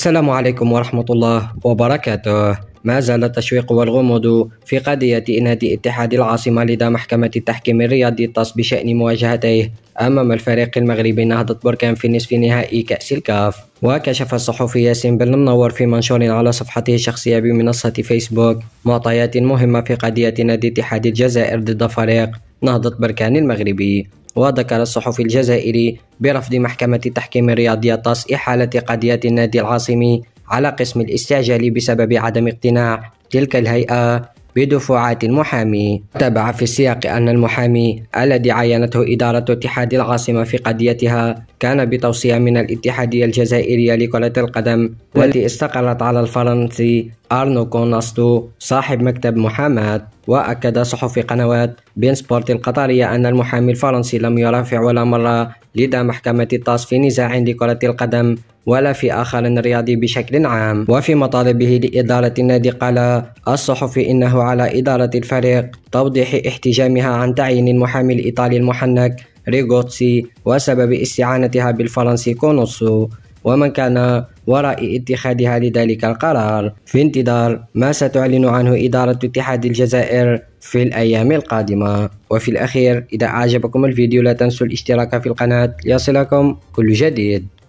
السلام عليكم ورحمة الله وبركاته ما زال التشويق والغموض في قضية إنهاء اتحاد العاصمة لدى محكمة التحكيم الرياضي الطاس بشأن مواجهتيه أمام الفريق المغربي نهضة بركان في نصف نهائي كأس الكاف وكشف الصحفي ياسين بن منور في منشور على صفحته الشخصية بمنصة فيسبوك معطيات مهمة في قضية نادي اتحاد الجزائر ضد فريق نهضة بركان المغربي وذكر الصحفي الجزائري برفض محكمة تحكيم رياضياتاس إحالة قضيات النادي العاصمي على قسم الاستعجال بسبب عدم اقتناع تلك الهيئة بدفعات المحامي تبع في السياق أن المحامي الذي عينته إدارة اتحاد العاصمة في قضيتها كان بتوصية من الاتحادية الجزائرية لكرة القدم والتي استقرت على الفرنسي أرنو كوناستو صاحب مكتب محاماة وأكد صحفي قنوات بين سبورت القطرية أن المحامي الفرنسي لم يرافع ولا مرة لدى محكمة الطاس في نزاع لكرة القدم ولا في آخر رياضي بشكل عام وفي مطالبه لإدارة النادي قال الصحفي إنه على إدارة الفريق توضيح احتجامها عن تعيين المحامي الإيطالي المحنك ريغوتسي وسبب استعانتها بالفرنسي كونوسو ومن كان وراء اتخاذها لذلك القرار في انتظار ما ستعلن عنه إدارة اتحاد الجزائر في الأيام القادمة وفي الأخير إذا أعجبكم الفيديو لا تنسوا الاشتراك في القناة ليصلكم كل جديد